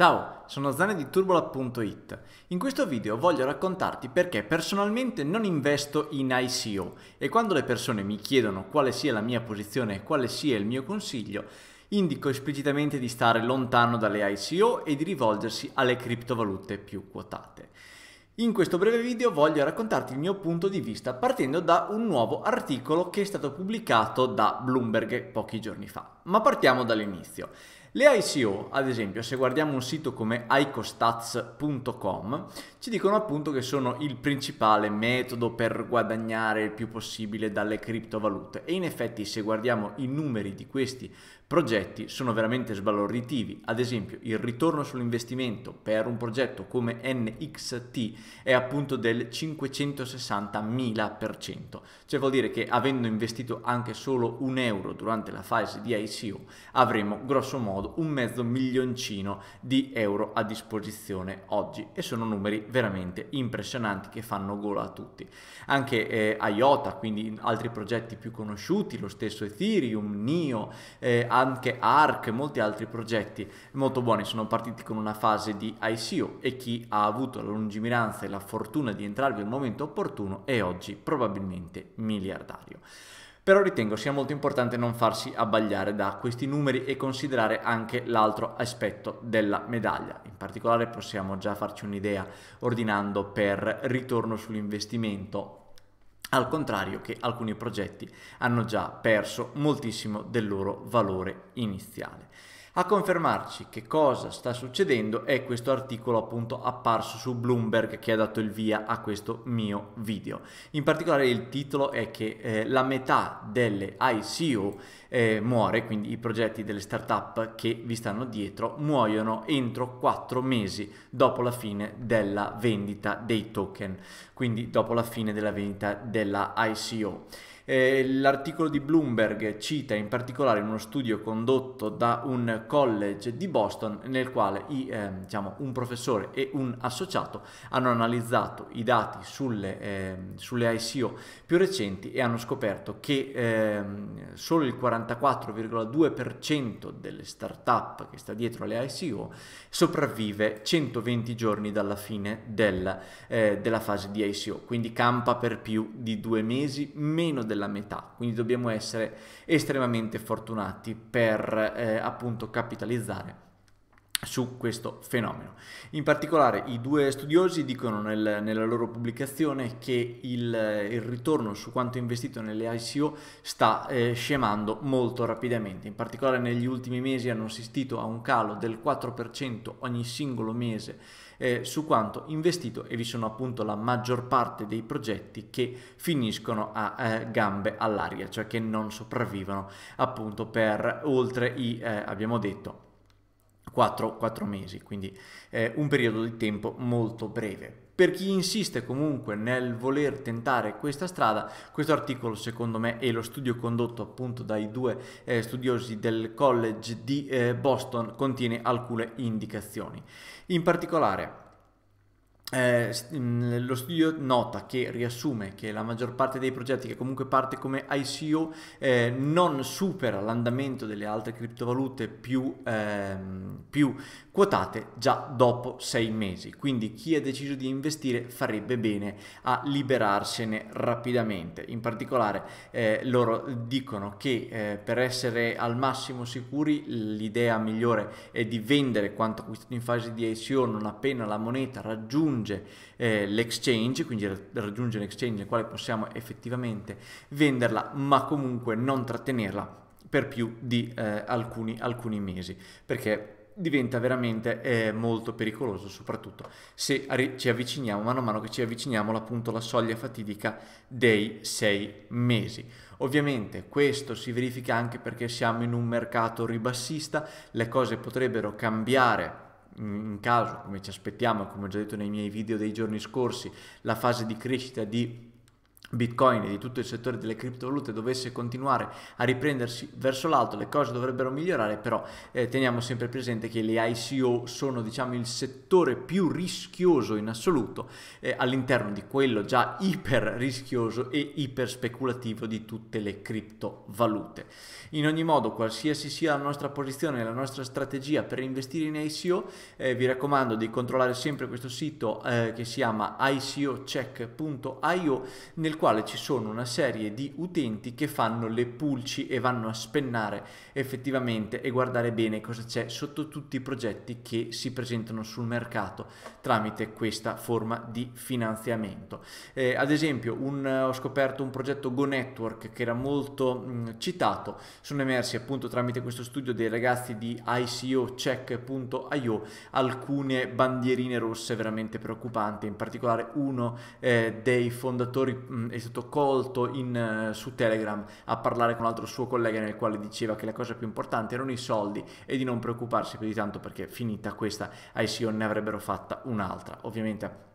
Ciao, sono Zane di Turbola.it. In questo video voglio raccontarti perché personalmente non investo in ICO e quando le persone mi chiedono quale sia la mia posizione e quale sia il mio consiglio, indico esplicitamente di stare lontano dalle ICO e di rivolgersi alle criptovalute più quotate. In questo breve video voglio raccontarti il mio punto di vista partendo da un nuovo articolo che è stato pubblicato da Bloomberg pochi giorni fa. Ma partiamo dall'inizio. Le ICO, ad esempio, se guardiamo un sito come icostats.com, ci dicono appunto che sono il principale metodo per guadagnare il più possibile dalle criptovalute e in effetti se guardiamo i numeri di questi progetti sono veramente sbalorditivi. Ad esempio, il ritorno sull'investimento per un progetto come NXT è appunto del 560.000%, cioè vuol dire che avendo investito anche solo un euro durante la fase di ICO avremo grosso modo un mezzo milioncino di euro a disposizione oggi e sono numeri veramente impressionanti che fanno gola a tutti. Anche eh, IOTA, quindi altri progetti più conosciuti, lo stesso Ethereum, NIO, eh, anche ARC e molti altri progetti molto buoni sono partiti con una fase di ICO e chi ha avuto la lungimiranza e la fortuna di entrarvi al momento opportuno è oggi probabilmente miliardario. Però ritengo sia molto importante non farsi abbagliare da questi numeri e considerare anche l'altro aspetto della medaglia. In particolare possiamo già farci un'idea ordinando per ritorno sull'investimento al contrario che alcuni progetti hanno già perso moltissimo del loro valore iniziale. A confermarci che cosa sta succedendo è questo articolo appunto apparso su Bloomberg che ha dato il via a questo mio video. In particolare il titolo è che eh, la metà delle ICO eh, muore, quindi i progetti delle startup che vi stanno dietro muoiono entro 4 mesi dopo la fine della vendita dei token, quindi dopo la fine della vendita della ICO. Eh, l'articolo di Bloomberg cita in particolare uno studio condotto da un college di Boston nel quale i, eh, diciamo, un professore e un associato hanno analizzato i dati sulle, eh, sulle ICO più recenti e hanno scoperto che ehm, solo il 44,2% delle start-up che sta dietro alle ICO sopravvive 120 giorni dalla fine del, eh, della fase di ICO, quindi campa per più di due mesi, meno della della metà, quindi dobbiamo essere estremamente fortunati per eh, appunto capitalizzare su questo fenomeno. In particolare i due studiosi dicono nel, nella loro pubblicazione che il, il, ritorno su quanto investito nelle ICO sta eh, scemando molto rapidamente, in particolare negli ultimi mesi hanno assistito a un calo del 4% ogni singolo mese eh, su quanto investito e vi sono appunto la maggior parte dei progetti che finiscono a eh, gambe all'aria, cioè che non sopravvivono appunto per oltre i, eh, abbiamo detto, 4, 4 mesi, quindi eh, un periodo di tempo molto breve. Per chi insiste comunque nel voler tentare questa strada, questo articolo secondo me e lo studio condotto appunto dai due eh, studiosi del College di eh, Boston contiene alcune indicazioni. In particolare, eh, mm, lo studio nota che riassume che la maggior parte dei progetti che comunque parte come ICO eh, non supera l'andamento delle altre criptovalute più, ehm, più quotate già dopo sei mesi. Quindi chi ha deciso di investire farebbe bene a liberarsene rapidamente. In particolare eh, loro dicono che eh, per essere al massimo sicuri l'idea migliore è di vendere quanto acquistato in fase di ICO non appena la moneta raggiunge raggiunge eh, l'exchange, quindi raggiunge l'exchange nel quale possiamo effettivamente venderla, ma comunque non trattenerla per più di eh, alcuni, alcuni mesi, perché diventa veramente eh, molto pericoloso, soprattutto se ci avviciniamo, mano a mano che ci avviciniamo appunto la soglia fatidica dei sei mesi. Ovviamente questo si verifica anche perché siamo in un mercato ribassista, le cose potrebbero cambiare in caso, come ci aspettiamo, come ho già detto nei miei video dei giorni scorsi, la fase di crescita di Bitcoin e di tutto il settore delle criptovalute dovesse continuare a riprendersi verso l'alto, le cose dovrebbero migliorare, però eh, teniamo sempre presente che le ICO sono diciamo, il settore più rischioso in assoluto eh, all'interno di quello già iper rischioso e iper speculativo di tutte le criptovalute. In ogni modo, qualsiasi sia la nostra posizione e la nostra strategia per investire in ICO, eh, vi raccomando di controllare sempre questo sito eh, che si chiama icocheck.io Nel nel quale ci sono una serie di utenti che fanno le pulci e vanno a spennare effettivamente e guardare bene cosa c'è sotto tutti i progetti che si presentano sul mercato tramite questa forma di finanziamento. Eh, ad esempio un, ho scoperto un progetto Go Network che era molto mh, mm, citato, sono emersi appunto tramite questo studio dei ragazzi di ICOcheck.io alcune bandierine rosse veramente preoccupanti, in particolare uno eh, dei fondatori mm, mh, mm, è stato colto in, eh, su Telegram a parlare con un altro suo collega nel quale diceva che la cosa più importante erano i soldi e di non preoccuparsi più di tanto perché finita questa ICO ne avrebbero fatta un'altra. Ovviamente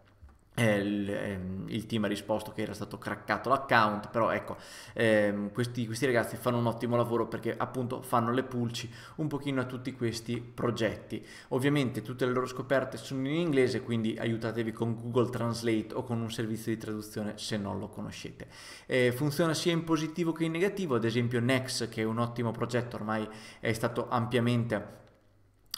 il, ehm, il, team ha risposto che era stato craccato l'account, però ecco, ehm, questi, questi, ragazzi fanno un ottimo lavoro perché appunto fanno le pulci un pochino a tutti questi progetti. Ovviamente tutte le loro scoperte sono in inglese, quindi aiutatevi con Google Translate o con un servizio di traduzione se non lo conoscete. Eh, funziona sia in positivo che in negativo, ad esempio Nex, che è un ottimo progetto, ormai è stato ampiamente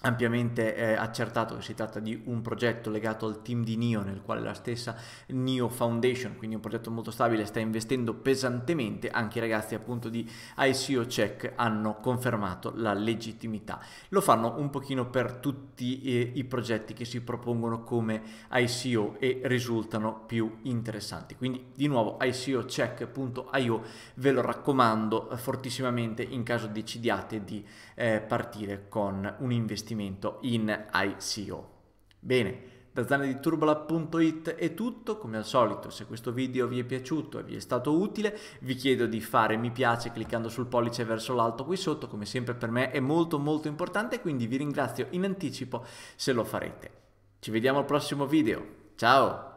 ampiamente eh, accertato che si tratta di un progetto legato al team di NIO nel quale la stessa NIO Foundation, quindi un progetto molto stabile, sta investendo pesantemente, anche i ragazzi appunto di ICO Check hanno confermato la legittimità. Lo fanno un pochino per tutti eh, i progetti che si propongono come ICO e risultano più interessanti. Quindi di nuovo icocheck.io ve lo raccomando fortissimamente in caso decidiate di eh, partire con un investimento investimento in ICO. Bene, da zane di turbolab.it è tutto, come al solito se questo video vi è piaciuto e vi è stato utile vi chiedo di fare mi piace cliccando sul pollice verso l'alto qui sotto, come sempre per me è molto molto importante quindi vi ringrazio in anticipo se lo farete. Ci vediamo al prossimo video, ciao!